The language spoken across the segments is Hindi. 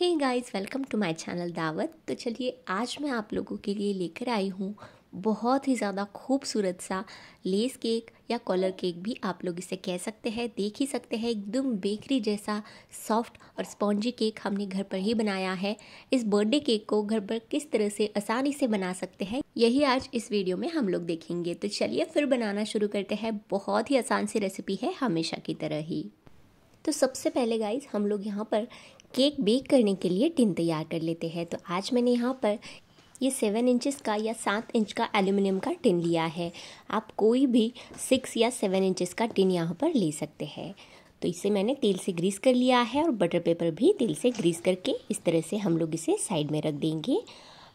hey guys welcome to my channel Dawat तो चलिए आज मैं आप लोगों के लिए लेकर आई हूँ बहुत ही ज़्यादा खूबसूरत सा लेस केक या कॉलर केक भी आप लोग इसे कह सकते हैं देख ही सकते हैं एकदम बेकरी जैसा सॉफ्ट और स्पॉन्जी केक हमने घर पर ही बनाया है इस बर्थडे केक को घर पर किस तरह से आसानी से बना सकते हैं यही आज इस वीडियो में हम लोग देखेंगे तो चलिए फिर बनाना शुरू करते हैं बहुत ही आसान सी रेसिपी है हमेशा की तरह ही तो सबसे पहले गाइज हम लोग यहाँ पर केक बेक करने के लिए टिन तैयार कर लेते हैं तो आज मैंने यहाँ पर ये सेवन इंचेस का या सात इंच का एल्यूमिनियम का टिन लिया है आप कोई भी सिक्स या सेवन इंचेस का टिन यहाँ पर ले सकते हैं तो इसे मैंने तेल से ग्रीस कर लिया है और बटर पेपर भी तेल से ग्रीस करके इस तरह से हम लोग इसे साइड में रख देंगे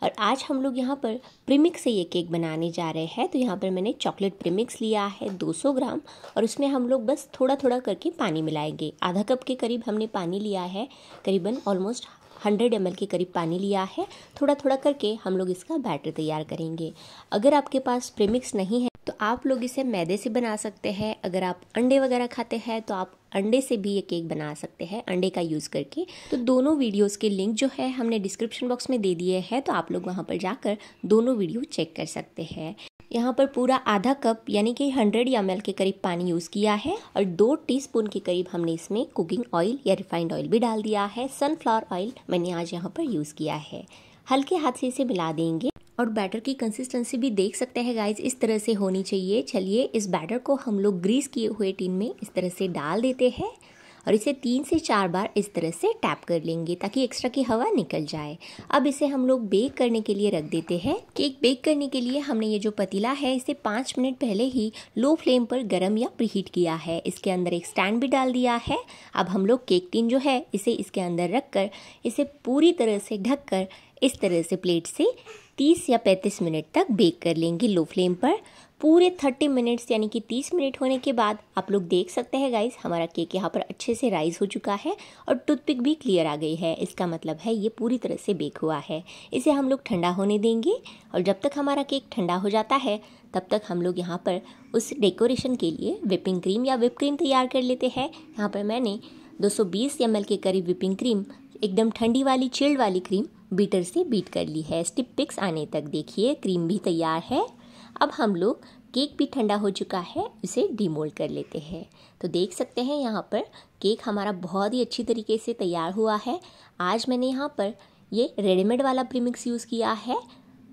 और आज हम लोग यहाँ पर प्रीमिक्स से ये केक बनाने जा रहे हैं तो यहाँ पर मैंने चॉकलेट प्रीमिक्स लिया है 200 ग्राम और उसमें हम लोग बस थोड़ा थोड़ा करके पानी मिलाएंगे आधा कप के करीब हमने पानी लिया है करीबन ऑलमोस्ट हंड्रेड एम के करीब पानी लिया है थोड़ा थोड़ा करके हम लोग इसका बैटर तैयार करेंगे अगर आपके पास प्रीमिक्स नहीं है तो आप लोग इसे मैदे से बना सकते हैं अगर आप अंडे वगैरह खाते हैं तो आप अंडे से भी ये केक बना सकते हैं अंडे का यूज़ करके तो दोनों वीडियोज़ के लिंक जो है हमने डिस्क्रिप्शन बॉक्स में दे दिए हैं तो आप लोग वहाँ पर जाकर दोनों वीडियो चेक कर सकते हैं यहाँ पर पूरा आधा कप यानी कि 100 एम के करीब पानी यूज़ किया है और दो टीस्पून के करीब हमने इसमें कुकिंग ऑयल या रिफाइंड ऑयल भी डाल दिया है सनफ्लावर ऑयल मैंने आज यहाँ पर यूज़ किया है हल्के हाथ से इसे मिला देंगे और बैटर की कंसिस्टेंसी भी देख सकते हैं गाइज इस तरह से होनी चाहिए चलिए इस बैटर को हम लोग ग्रीस किए हुए टीन में इस तरह से डाल देते हैं और इसे तीन से चार बार इस तरह से टैप कर लेंगे ताकि एक्स्ट्रा की हवा निकल जाए अब इसे हम लोग बेक करने के लिए रख देते हैं केक बेक करने के लिए हमने ये जो पतीला है इसे पाँच मिनट पहले ही लो फ्लेम पर गर्म या प्रीहीट किया है इसके अंदर एक स्टैंड भी डाल दिया है अब हम लोग केक टिन जो है इसे इसके अंदर रख कर इसे पूरी तरह से ढक कर इस तरह से प्लेट से 30 या 35 मिनट तक बेक कर लेंगे लो फ्लेम पर पूरे 30 मिनट्स यानी कि 30 मिनट होने के बाद आप लोग देख सकते हैं गाइस हमारा केक यहाँ पर अच्छे से राइज हो चुका है और टूथपिक भी क्लियर आ गई है इसका मतलब है ये पूरी तरह से बेक हुआ है इसे हम लोग ठंडा होने देंगे और जब तक हमारा केक ठंडा हो जाता है तब तक हम लोग यहाँ पर उस डेकोरेशन के लिए विपिंग क्रीम या विप क्रीम तैयार कर लेते हैं यहाँ पर मैंने दो सौ के करीब विपिंग क्रीम एकदम ठंडी वाली चिल्ड वाली क्रीम बीटर से बीट कर ली है स्टिप पिक्स आने तक देखिए क्रीम भी तैयार है अब हम लोग केक भी ठंडा हो चुका है उसे डीमोल्ड कर लेते हैं तो देख सकते हैं यहाँ पर केक हमारा बहुत ही अच्छी तरीके से तैयार हुआ है आज मैंने यहाँ पर ये रेडीमेड वाला प्रीमिक्स यूज़ किया है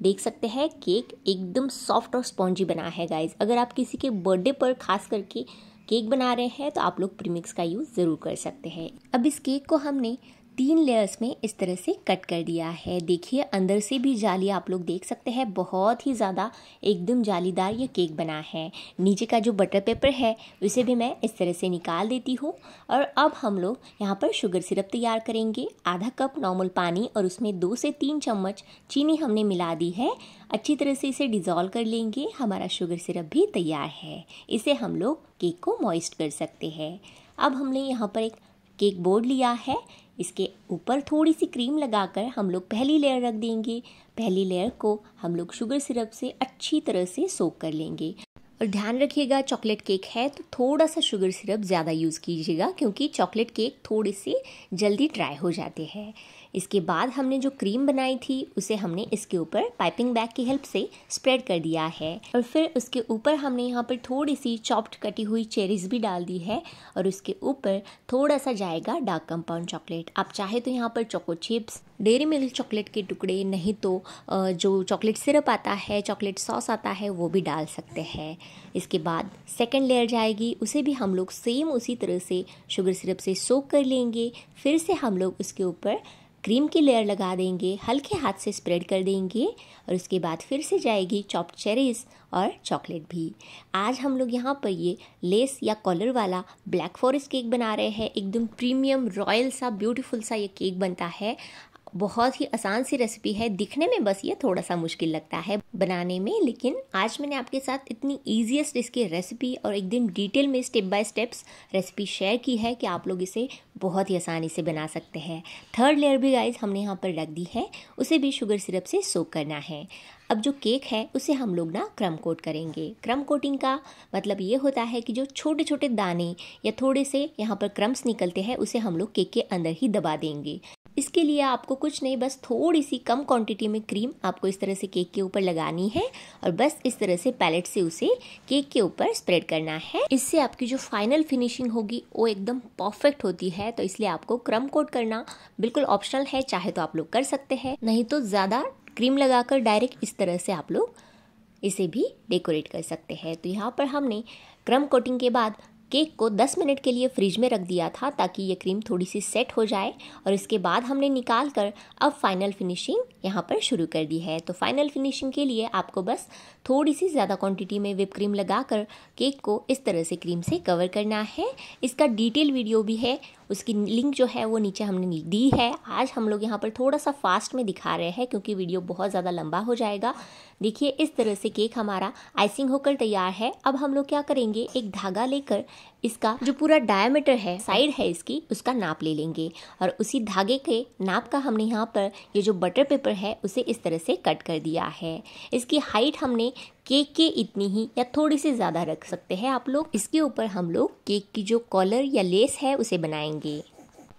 देख सकते हैं केक एकदम सॉफ्ट और स्पॉन्जी बना है गाइज अगर आप किसी के बर्थडे पर खास करके केक बना रहे हैं तो आप लोग प्रीमिक्स का यूज़ ज़रूर कर सकते हैं अब इस केक को हमने तीन लेयर्स में इस तरह से कट कर दिया है देखिए अंदर से भी जाली आप लोग देख सकते हैं बहुत ही ज़्यादा एकदम जालीदार ये केक बना है नीचे का जो बटर पेपर है उसे भी मैं इस तरह से निकाल देती हूँ और अब हम लोग यहाँ पर शुगर सिरप तैयार करेंगे आधा कप नॉर्मल पानी और उसमें दो से तीन चम्मच चीनी हमने मिला दी है अच्छी तरह से इसे डिज़ोल्व कर लेंगे हमारा शुगर सिरप भी तैयार है इसे हम लोग केक को मॉइस्ट कर सकते हैं अब हमने यहाँ पर एक केक बोर्ड लिया है इसके ऊपर थोड़ी सी क्रीम लगाकर हम लोग पहली लेयर रख देंगे पहली लेयर को हम लोग शुगर सिरप से अच्छी तरह से सोक कर लेंगे और ध्यान रखिएगा चॉकलेट केक है तो थोड़ा सा शुगर सिरप ज़्यादा यूज़ कीजिएगा क्योंकि चॉकलेट केक थोड़े से जल्दी ड्राई हो जाते हैं इसके बाद हमने जो क्रीम बनाई थी उसे हमने इसके ऊपर पाइपिंग बैग की हेल्प से स्प्रेड कर दिया है और फिर उसके ऊपर हमने यहाँ पर थोड़ी सी चॉप्ड कटी हुई चेरीज भी डाल दी है और उसके ऊपर थोड़ा सा जाएगा डार्क कंपाउंड चॉकलेट आप चाहे तो यहाँ पर choco chips Dairy Milk chocolate के टुकड़े नहीं तो जो चॉकलेट सिरप आता है चॉकलेट सॉस आता है वो भी डाल सकते हैं इसके बाद सेकेंड लेयर जाएगी उसे भी हम लोग सेम उसी तरह से शुगर सिरप से सोक कर लेंगे फिर से हम लोग उसके ऊपर क्रीम की लेयर लगा देंगे हल्के हाथ से स्प्रेड कर देंगे और उसके बाद फिर से जाएगी चॉप्ड चेरीज और चॉकलेट भी आज हम लोग यहाँ पर ये लेस या कॉलर वाला ब्लैक फॉरेस्ट केक बना रहे हैं एकदम प्रीमियम रॉयल सा ब्यूटीफुल सा ये केक बनता है बहुत ही आसान सी रेसिपी है दिखने में बस ये थोड़ा सा मुश्किल लगता है बनाने में लेकिन आज मैंने आपके साथ इतनी ईजिएस्ट इसकी रेसिपी और एकदम डिटेल में step by steps recipe share की है कि आप लोग इसे बहुत ही आसानी से बना सकते हैं थर्ड लेयर भी गाइज हमने यहाँ पर रख दी है उसे भी शुगर सिरप से सोक करना है अब जो केक है उसे हम लोग ना क्रम कोट करेंगे क्रम कोटिंग का मतलब ये होता है कि जो छोटे छोटे दाने या थोड़े से यहाँ पर क्रम्स निकलते हैं उसे हम लोग केक के अंदर ही दबा देंगे इसके लिए आपको कुछ नहीं बस थोड़ी सी कम क्वांटिटी में क्रीम आपको इस तरह से केक के ऊपर लगानी है और बस इस तरह से पैलेट से उसे केक के ऊपर स्प्रेड करना है इससे आपकी जो फाइनल फिनिशिंग होगी वो एकदम परफेक्ट होती है तो इसलिए आपको क्रम कोट करना बिल्कुल ऑप्शनल है चाहे तो आप लोग कर सकते हैं नहीं तो ज़्यादा क्रीम लगाकर डायरेक्ट इस तरह से आप लोग इसे भी डेकोरेट कर सकते हैं तो यहाँ पर हमने क्रम कोटिंग के बाद केक को 10 मिनट के लिए फ्रिज में रख दिया था ताकि ये क्रीम थोड़ी सी सेट हो जाए और इसके बाद हमने निकाल कर अब फाइनल फिनिशिंग यहाँ पर शुरू कर दी है तो फाइनल फिनिशिंग के लिए आपको बस थोड़ी सी ज़्यादा क्वांटिटी में विप क्रीम लगा कर केक को इस तरह से क्रीम से कवर करना है इसका डिटेल वीडियो भी है उसकी लिंक जो है वो नीचे हमने दी है आज हम लोग यहाँ पर थोड़ा सा फास्ट में दिखा रहे हैं क्योंकि वीडियो बहुत ज़्यादा लंबा हो जाएगा देखिए इस तरह से केक हमारा आइसिंग होकर तैयार है अब हम लोग क्या करेंगे एक धागा लेकर इसका जो पूरा डायमीटर है साइड है इसकी उसका नाप ले लेंगे और उसी धागे के नाप का हमने यहाँ पर ये जो बटर पेपर है उसे इस तरह से कट कर दिया है इसकी हाइट हमने केक के इतनी ही या थोड़ी सी ज़्यादा रख सकते हैं आप लोग इसके ऊपर हम लोग केक की जो कॉलर या लेस है उसे बनाएंगे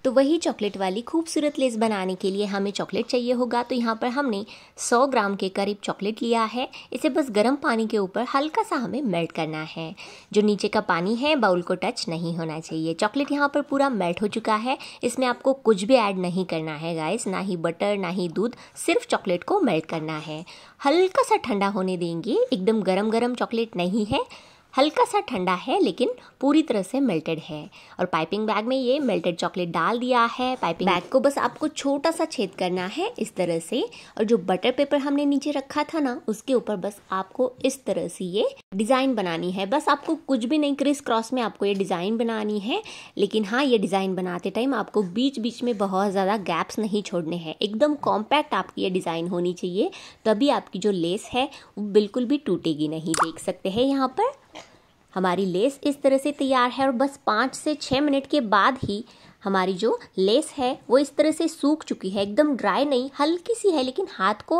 तो वही चॉकलेट वाली खूबसूरत लेस बनाने के लिए हमें चॉकलेट चाहिए होगा तो यहाँ पर हमने 100 ग्राम के करीब चॉकलेट लिया है इसे बस गर्म पानी के ऊपर हल्का सा हमें मेल्ट करना है जो नीचे का पानी है बाउल को टच नहीं होना चाहिए चॉकलेट यहाँ पर पूरा मेल्ट हो चुका है इसमें आपको कुछ भी ऐड नहीं करना है गाइस ना ही बटर ना ही दूध सिर्फ चॉकलेट को मेल्ट करना है हल्का सा ठंडा होने देंगे एकदम गर्म गर्म चॉकलेट नहीं है हल्का सा ठंडा है लेकिन पूरी तरह से मेल्टेड है और पाइपिंग बैग में ये मेल्टेड चॉकलेट डाल दिया है पाइपिंग बैग को बस आपको छोटा सा छेद करना है इस तरह से और जो बटर पेपर हमने नीचे रखा था ना उसके ऊपर बस आपको इस तरह से ये डिज़ाइन बनानी है बस आपको कुछ भी नहीं क्रिस क्रॉस में आपको ये डिज़ाइन बनानी है लेकिन हाँ ये डिज़ाइन बनाते टाइम आपको बीच बीच में बहुत ज़्यादा गैप्स नहीं छोड़ने हैं एकदम कॉम्पैक्ट आपकी ये डिज़ाइन होनी चाहिए तभी आपकी जो लेस है वो बिल्कुल भी टूटेगी नहीं देख सकते हैं यहाँ पर हमारी लेस इस तरह से तैयार है और बस पाँच से छः मिनट के बाद ही हमारी जो लेस है वो इस तरह से सूख चुकी है एकदम ड्राई नहीं हल्की सी है लेकिन हाथ को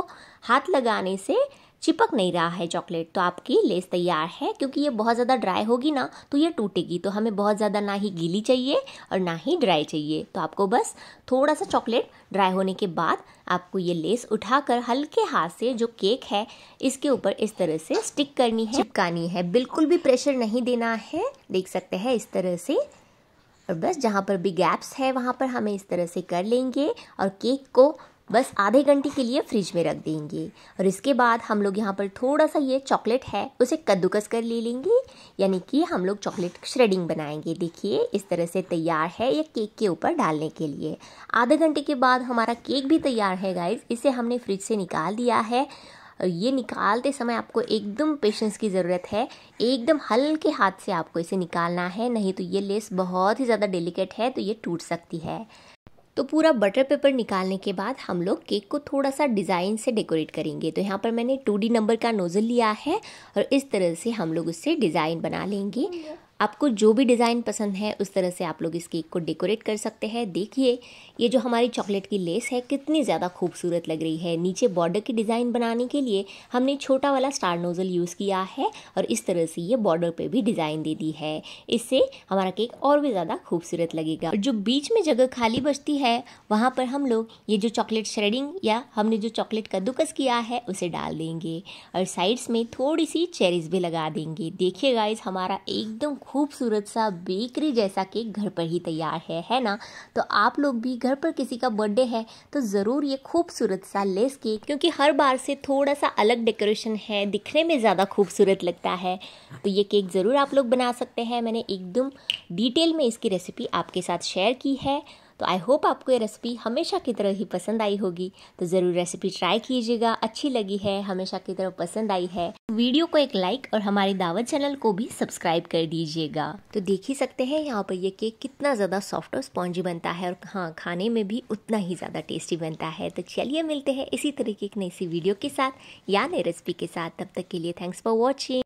हाथ लगाने से चिपक नहीं रहा है चॉकलेट तो आपकी लेस तैयार है क्योंकि ये बहुत ज़्यादा ड्राई होगी ना तो ये टूटेगी तो हमें बहुत ज़्यादा ना ही गीली चाहिए और ना ही ड्राई चाहिए तो आपको बस थोड़ा सा चॉकलेट ड्राई होने के बाद आपको ये लेस उठाकर हल्के हाथ से जो केक है इसके ऊपर इस तरह से स्टिक करनी है चिपकानी है बिल्कुल भी प्रेशर नहीं देना है देख सकते हैं इस तरह से और बस जहाँ पर भी गैप्स है वहाँ पर हमें इस तरह से कर लेंगे और केक को बस आधे घंटे के लिए फ्रिज में रख देंगे और इसके बाद हम लोग यहाँ पर थोड़ा सा ये चॉकलेट है उसे कद्दूकस कर ले लेंगे यानी कि हम लोग चॉकलेट श्रेडिंग बनाएंगे देखिए इस तरह से तैयार है ये केक के ऊपर डालने के लिए आधे घंटे के बाद हमारा केक भी तैयार है गाइज इसे हमने फ्रिज से निकाल दिया है ये निकालते समय आपको एकदम पेशेंस की ज़रूरत है एकदम हल्के हाथ से आपको इसे निकालना है नहीं तो ये लेस बहुत ही ज़्यादा डेलिकेट है तो ये टूट सकती है तो पूरा बटर पेपर निकालने के बाद हम लोग केक को थोड़ा सा डिज़ाइन से डेकोरेट करेंगे तो यहाँ पर मैंने टू नंबर का नोज़ल लिया है और इस तरह से हम लोग उससे डिज़ाइन बना लेंगे आपको जो भी डिज़ाइन पसंद है उस तरह से आप लोग इस केक को डेकोरेट कर सकते हैं देखिए ये जो हमारी चॉकलेट की लेस है कितनी ज़्यादा खूबसूरत लग रही है नीचे बॉर्डर की डिज़ाइन बनाने के लिए हमने छोटा वाला स्टार नोज़ल यूज़ किया है और इस तरह से ये बॉर्डर पर भी डिज़ाइन दे दी है इससे हमारा केक और भी ज़्यादा खूबसूरत लगेगा और जो बीच में जगह खाली बचती है वहाँ पर हम लोग ये जो चॉकलेट श्रेडिंग या हमने जो चॉकलेट कद्दूकस किया है उसे डाल देंगे और साइड्स में थोड़ी सी चेरीज भी लगा देंगे देखिए गाइज हमारा एकदम खूबसूरत सा बेकरी जैसा केक घर पर ही तैयार है है ना तो आप लोग भी घर पर किसी का बर्थडे है तो ज़रूर ये खूबसूरत सा लेस केक क्योंकि हर बार से थोड़ा सा अलग डेकोरेशन है दिखने में ज़्यादा खूबसूरत लगता है तो ये केक ज़रूर आप लोग बना सकते हैं मैंने एकदम डिटेल में इसकी रेसिपी आपके साथ शेयर की है तो आई होप आपको ये रेसिपी हमेशा की तरह ही पसंद आई होगी तो ज़रूर रेसिपी ट्राई कीजिएगा अच्छी लगी है हमेशा की तरह पसंद आई है वीडियो को एक लाइक और हमारे दावत चैनल को भी सब्सक्राइब कर दीजिएगा तो देख ही सकते हैं यहाँ पर ये केक कितना ज़्यादा सॉफ्ट और स्पॉन्जी बनता है और हाँ खाने में भी उतना ही ज़्यादा टेस्टी बनता है तो चलिए मिलते हैं इसी तरीके की नई सी वीडियो के साथ या नई रेसिपी के साथ तब तक के लिए थैंक्स फॉर वॉचिंग